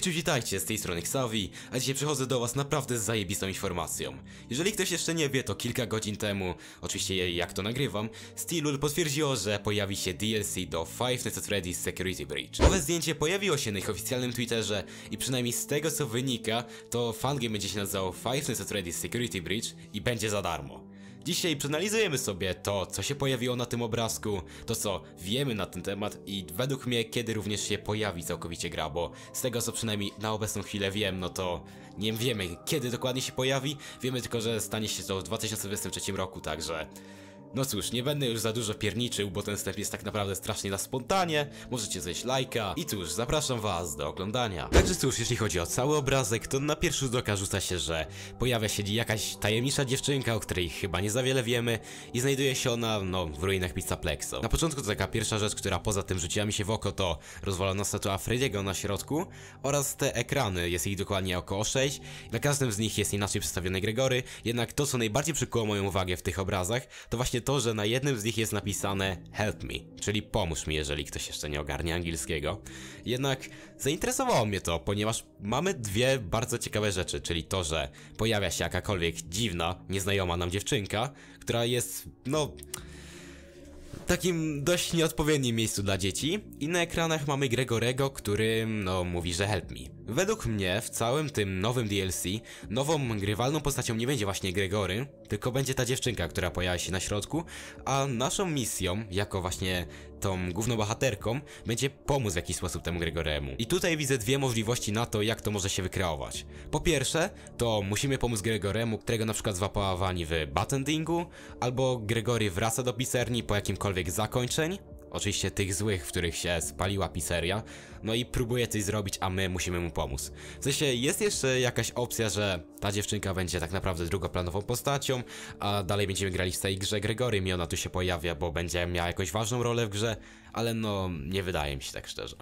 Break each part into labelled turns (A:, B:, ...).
A: Wieczór witajcie, z tej strony Xavi, a dzisiaj przychodzę do was naprawdę z zajebistą informacją. Jeżeli ktoś jeszcze nie wie, to kilka godzin temu, oczywiście jak to nagrywam, Steelul potwierdziło, że pojawi się DLC do Five Nights at Freddy's Security Breach. Nowe zdjęcie pojawiło się na ich oficjalnym Twitterze i przynajmniej z tego co wynika, to fangiem będzie się nazywał Five Nights at Freddy's Security Breach i będzie za darmo. Dzisiaj przeanalizujemy sobie to, co się pojawiło na tym obrazku, to co wiemy na ten temat i według mnie kiedy również się pojawi całkowicie gra, bo z tego co przynajmniej na obecną chwilę wiem, no to nie wiemy kiedy dokładnie się pojawi, wiemy tylko, że stanie się to w 2023 roku, także... No cóż, nie będę już za dużo pierniczył, bo ten step jest tak naprawdę strasznie na spontanie. Możecie zejść lajka i cóż, zapraszam was do oglądania. Także cóż, jeśli chodzi o cały obrazek, to na pierwszy rzut oka rzuca się, że pojawia się jakaś tajemnicza dziewczynka, o której chyba nie za wiele wiemy i znajduje się ona, no, w ruinach Pizza Plexo. Na początku to taka pierwsza rzecz, która poza tym rzuciła mi się w oko, to rozwalona statua Frediego na środku oraz te ekrany, jest ich dokładnie około 6. Na każdym z nich jest inaczej przedstawiony Gregory, jednak to, co najbardziej przykuło moją uwagę w tych obrazach, to właśnie to, że na jednym z nich jest napisane help me, czyli pomóż mi, jeżeli ktoś jeszcze nie ogarnie angielskiego. Jednak zainteresowało mnie to, ponieważ mamy dwie bardzo ciekawe rzeczy, czyli to, że pojawia się jakakolwiek dziwna, nieznajoma nam dziewczynka, która jest, no takim dość nieodpowiednim miejscu dla dzieci i na ekranach mamy Gregorego, który no mówi, że help me. Według mnie w całym tym nowym DLC nową grywalną postacią nie będzie właśnie Gregory, tylko będzie ta dziewczynka, która pojawia się na środku, a naszą misją, jako właśnie tą główną bohaterką, będzie pomóc w jakiś sposób temu Gregoremu. I tutaj widzę dwie możliwości na to, jak to może się wykreować. Po pierwsze, to musimy pomóc Gregoremu, którego na przykład złapała Wani w Battendingu, albo Gregory wraca do pisarni po jakimkolwiek dobrych zakończeń, oczywiście tych złych, w których się spaliła pizzeria, no i próbuje coś zrobić, a my musimy mu pomóc. W sensie jest jeszcze jakaś opcja, że ta dziewczynka będzie tak naprawdę drugoplanową postacią, a dalej będziemy grali w tej grze Gregorym i ona tu się pojawia, bo będzie miała jakąś ważną rolę w grze, ale no nie wydaje mi się tak szczerze.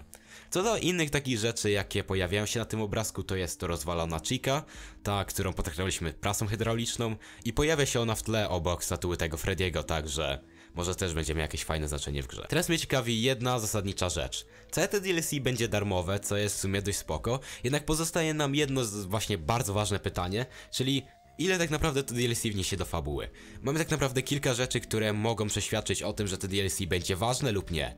A: Co do innych takich rzeczy, jakie pojawiają się na tym obrazku, to jest to rozwalona Chica, ta, którą potraktowaliśmy prasą hydrauliczną i pojawia się ona w tle obok statuły tego Frediego, także... Może też będziemy jakieś fajne znaczenie w grze. Teraz mnie ciekawi jedna zasadnicza rzecz. Całe te DLC będzie darmowe, co jest w sumie dość spoko, jednak pozostaje nam jedno właśnie bardzo ważne pytanie, czyli ile tak naprawdę to DLC wniesie do fabuły. Mamy tak naprawdę kilka rzeczy, które mogą przeświadczyć o tym, że to DLC będzie ważne lub nie.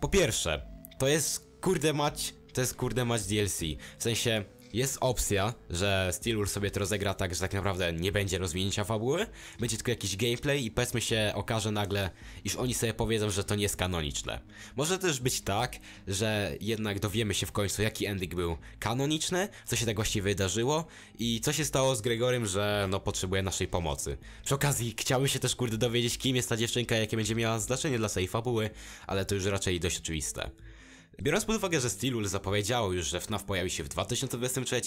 A: Po pierwsze, to jest kurde mać, to jest kurde mać DLC. W sensie, jest opcja, że Steelur sobie to rozegra tak, że tak naprawdę nie będzie rozwinięcia fabuły, będzie tylko jakiś gameplay i powiedzmy się okaże nagle, iż oni sobie powiedzą, że to nie jest kanoniczne. Może też być tak, że jednak dowiemy się w końcu, jaki ending był kanoniczny, co się tak właściwie wydarzyło i co się stało z Gregorym, że no potrzebuje naszej pomocy. Przy okazji chciałbym się też kurde dowiedzieć, kim jest ta dziewczynka, jakie będzie miała znaczenie dla swojej fabuły, ale to już raczej dość oczywiste. Biorąc pod uwagę, że Steelul zapowiedziało już, że FNAF pojawi się w 2023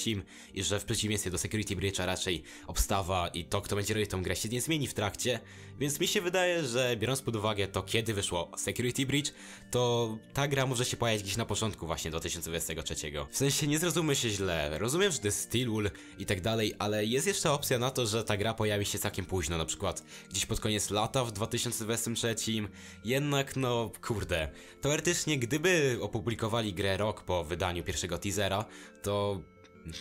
A: i że w przeciwieństwie do Security Breach'a raczej obstawa i to, kto będzie robił tą grę się nie zmieni w trakcie, więc mi się wydaje, że biorąc pod uwagę to, kiedy wyszło Security Breach, to ta gra może się pojawić gdzieś na początku właśnie 2023. W sensie nie zrozummy się źle, rozumiem, że to jest Steelul i tak dalej, ale jest jeszcze opcja na to, że ta gra pojawi się całkiem późno, na przykład gdzieś pod koniec lata w 2023, jednak no kurde, teoretycznie gdyby opublikować opublikowali grę rok po wydaniu pierwszego teasera, to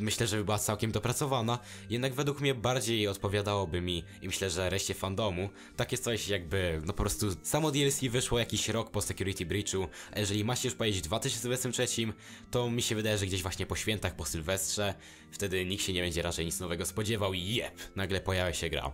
A: myślę, że była całkiem dopracowana, jednak według mnie bardziej odpowiadałoby mi i myślę, że reszcie fandomu takie coś jakby, no po prostu samo DLC wyszło jakiś rok po Security Breachu, a jeżeli ma się już powiedzieć w 2023, to mi się wydaje, że gdzieś właśnie po świętach, po Sylwestrze, wtedy nikt się nie będzie raczej nic nowego spodziewał i jep, nagle pojawia się gra.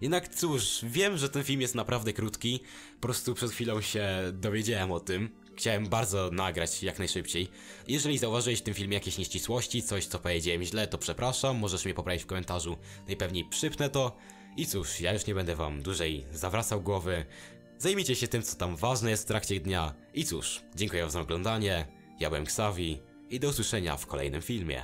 A: Jednak cóż, wiem, że ten film jest naprawdę krótki, po prostu przed chwilą się dowiedziałem o tym, chciałem bardzo nagrać jak najszybciej. Jeżeli zauważyłeś w tym filmie jakieś nieścisłości, coś co powiedziałem źle, to przepraszam, możesz mnie poprawić w komentarzu, najpewniej przypnę to. I cóż, ja już nie będę wam dłużej zawracał głowy, zajmijcie się tym co tam ważne jest w trakcie dnia. I cóż, dziękuję wam za oglądanie, ja byłem Xavi i do usłyszenia w kolejnym filmie.